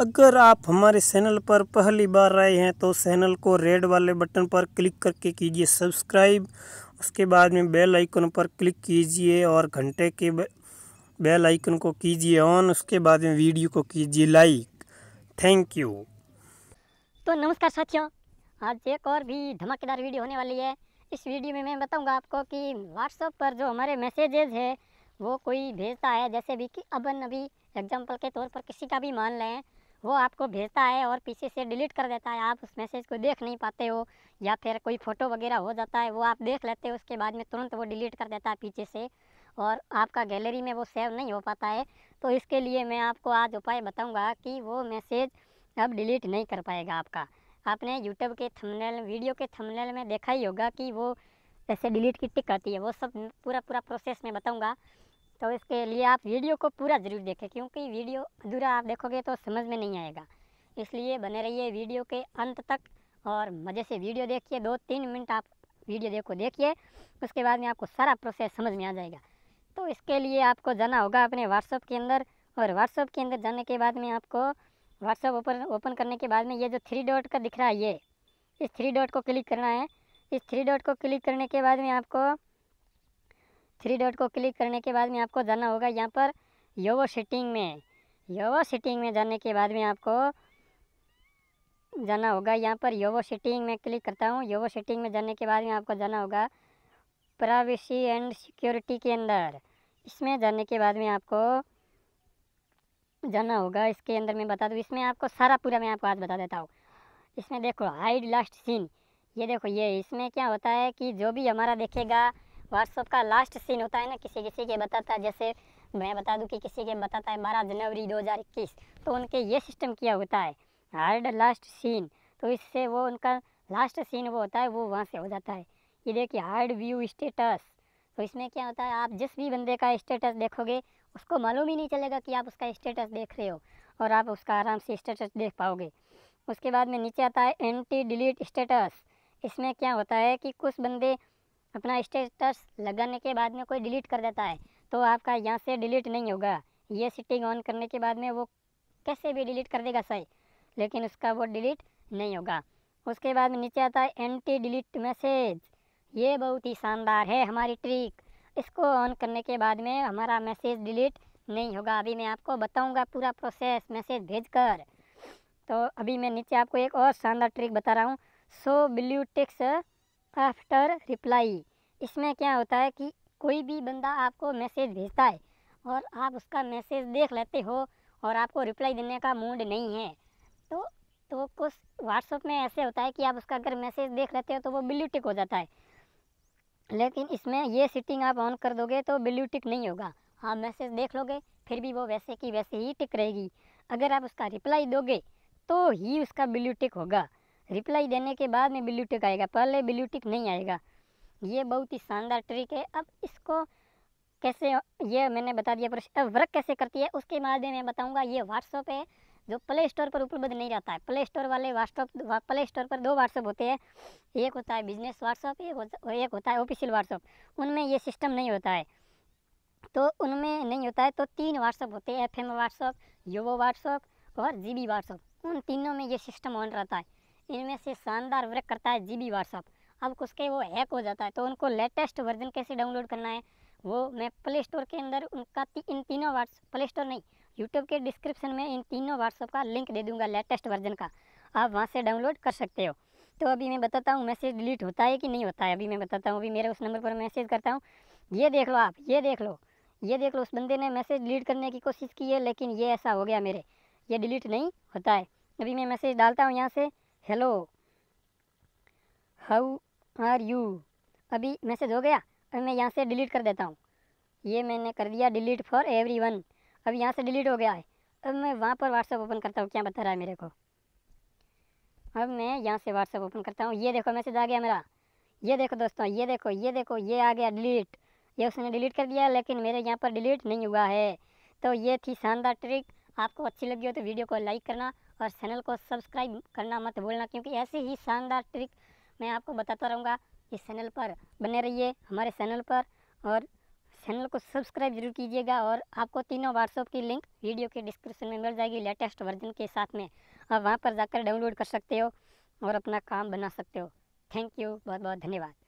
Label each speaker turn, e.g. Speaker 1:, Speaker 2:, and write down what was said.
Speaker 1: अगर आप हमारे चैनल पर पहली बार आए हैं तो चैनल को रेड वाले बटन पर क्लिक करके कीजिए सब्सक्राइब उसके बाद में बेल आइकन पर क्लिक कीजिए और घंटे के बेल आइकन को कीजिए ऑन उसके बाद में वीडियो को कीजिए लाइक थैंक यू तो नमस्कार साथियों आज एक और भी धमाकेदार वीडियो होने वाली है इस वीडियो में मैं बताऊंगा आपको कि व्हाट्सएप पर जो हमारे मैसेजेज है वो कोई भेजता है जैसे भी कि अबन अभी एग्जाम्पल के तौर पर किसी का भी मान लें वो आपको भेजता है और पीछे से डिलीट कर देता है आप उस मैसेज को देख नहीं पाते हो या फिर कोई फ़ोटो वगैरह हो जाता है वो आप देख लेते हो उसके बाद में तुरंत वो डिलीट कर देता है पीछे से और आपका गैलरी में वो सेव नहीं हो पाता है तो इसके लिए मैं आपको आज उपाय बताऊँगा कि वो मैसेज अब डिलीट नहीं कर पाएगा आपका आपने यूट्यूब के थमनेल वीडियो के थमनेल में देखा ही होगा कि वो ऐसे डिलीट की टिक आती है वो सब पूरा पूरा प्रोसेस मैं बताऊँगा तो इसके लिए आप वीडियो को पूरा ज़रूर देखें क्योंकि वीडियो अधूरा आप देखोगे तो समझ में नहीं आएगा इसलिए बने रहिए वीडियो के अंत तक और मज़े से वीडियो देखिए दो तीन मिनट आप वीडियो देखो देखिए उसके बाद में आपको सारा प्रोसेस समझ में आ जाएगा तो इसके लिए आपको जाना होगा अपने व्हाट्सअप के अंदर और व्हाट्सअप के अंदर जाने के बाद में आपको व्हाट्सअप ओपन ओपन करने के बाद में ये जो थ्री डॉट का दिख रहा है ये इस थ्री डॉट को क्लिक करना है इस थ्री डॉट को क्लिक करने के बाद में आपको थ्री डॉट को क्लिक करने के बाद में आपको जाना होगा यहाँ पर योवो सेटिंग में योवो सेटिंग में जाने के बाद में आपको जाना होगा यहाँ पर योवो सेटिंग में क्लिक करता हूँ योवो सेटिंग में जाने के बाद में आपको जाना होगा प्राइवेसी एंड सिक्योरिटी के अंदर इसमें जाने के बाद में आपको जाना होगा इसके अंदर मैं बता दूँ इसमें आपको सारा पूरा मैं आपको आज बता देता हूँ इसमें देखो हाइड लास्ट सीन ये देखो ये इसमें क्या होता है कि जो भी हमारा देखेगा व्हाट्सअप का लास्ट सीन होता है ना किसी किसी के बताता है जैसे मैं बता दूं कि किसी के बताता है बारह जनवरी 2021 तो उनके ये सिस्टम किया होता है हार्ड लास्ट सीन तो इससे वो उनका लास्ट सीन वो होता है वो वहाँ से हो जाता है ये देखिए हार्ड व्यू स्टेटस तो इसमें क्या होता है आप जिस भी बंदे का स्टेटस देखोगे उसको मालूम ही नहीं चलेगा कि आप उसका स्टेटस देख रहे हो और आप उसका आराम से स्टेटस देख पाओगे उसके बाद में नीचे आता है एंटी डिलीट स्टेटस इसमें क्या होता है कि कुछ बंदे अपना स्टेटस लगाने के बाद में कोई डिलीट कर देता है तो आपका यहाँ से डिलीट नहीं होगा ये सिटिंग ऑन करने के बाद में वो कैसे भी डिलीट कर देगा सही लेकिन उसका वो डिलीट नहीं होगा उसके बाद नीचे आता है एंटी डिलीट मैसेज ये बहुत ही शानदार है हमारी ट्रिक इसको ऑन करने के बाद में हमारा मैसेज डिलीट नहीं होगा अभी मैं आपको बताऊंगा पूरा प्रोसेस मैसेज भेजकर तो अभी मैं नीचे आपको एक और शानदार ट्रिक बता रहा हूँ so blue ticks after reply इसमें क्या होता है कि कोई भी बंदा आपको मैसेज भेजता है और आप उसका मैसेज देख लेते हो और आपको रिप्लाई देने का मूड नहीं है तो तो कुछ व्हाट्सअप में ऐसे होता है कि आप उसका अगर मैसेज देख लेते हो तो वो ब्लू टिक हो जाता है लेकिन इसमें ये सेटिंग आप ऑन कर दोगे तो ब्लू टिक नहीं होगा आप मैसेज देख लोगे फिर भी वो वैसे की वैसे ही टिक रहेगी अगर आप उसका रिप्लाई दोगे तो ही उसका ब्लू टिक होगा रिप्लाई देने के बाद में ब्लू टिक आएगा पहले ब्लू टिक नहीं आएगा ये बहुत ही शानदार ट्रिक है अब इसको कैसे ये मैंने बता दिया प्रश्न अब वर्क कैसे करती है उसके बाद में मैं बताऊँगा ये व्हाट्सअप है जो प्ले स्टोर पर उपलब्ध नहीं रहता है प्ले स्टोर वाले व्हाट्सअप प्ले स्टोर पर दो व्हाट्सअप होते हैं एक होता है बिजनेस व्हाट्सअप एक होता एक होता है ऑफिशियल व्हाट्सअप उनमें ये सिस्टम नहीं होता है तो उनमें नहीं होता है तो तीन व्हाट्सअप होते हैं एफ एम व्हाट्सअप योवो व्हाट्सअप और जी बी व्हाट्सअप उन तीनों में ये सिस्टम ऑन रहता है इनमें से शानदार वर्क करता है जी बी व्हाट्सअप अब कुछ के वो हैक हो जाता है तो उनको लेटेस्ट वर्जन कैसे डाउनलोड करना है वो मैं प्ले स्टोर के अंदर उनका ती, इन तीनों वाट्स प्ले स्टोर नहीं यूट्यूब के डिस्क्रिप्शन में इन तीनों व्हाट्सअप का लिंक दे दूंगा लेटेस्ट वर्जन का आप वहाँ से डाउनलोड कर सकते हो तो अभी मैं बताता हूँ मैसेज डिलीट होता है कि नहीं होता है अभी मैं बताता हूँ अभी मेरे उस नंबर पर मैसेज करता हूँ ये देख लो आप ये देख लो ये देख लो उस बंदे ने मैसेज डिलीट करने की कोशिश की है लेकिन ये ऐसा हो गया मेरे ये डिलीट नहीं होता है अभी मैं मैसेज डालता हूँ यहाँ से हेलो हाउ आर यू अभी मैसेज हो गया अब मैं यहाँ से डिलीट कर देता हूँ ये मैंने कर दिया डिलीट फॉर एवरी वन अब यहाँ से डिलीट हो गया है अब मैं वहाँ पर व्हाट्सअप ओपन करता हूँ क्या बता रहा है मेरे को अब मैं यहाँ से व्हाट्सअप ओपन करता हूँ ये देखो मैसेज आ गया मेरा ये देखो दोस्तों ये देखो ये देखो ये आ गया डिलीट ये उसने डिलीट कर दिया लेकिन मेरे यहाँ पर डिलीट नहीं हुआ है तो ये थी शानदार ट्रिक आपको अच्छी लगी हो तो वीडियो को लाइक करना और चैनल को सब्सक्राइब करना मत भूलना क्योंकि ऐसी ही शानदार ट्रिक मैं आपको बताता रहूँगा इस चैनल पर बने रहिए हमारे चैनल पर और चैनल को सब्सक्राइब जरूर कीजिएगा और आपको तीनों व्हाट्सअप की लिंक वीडियो के डिस्क्रिप्शन में मिल जाएगी लेटेस्ट वर्जन के साथ में आप वहाँ पर जाकर डाउनलोड कर सकते हो और अपना काम बना सकते हो थैंक यू बहुत बहुत धन्यवाद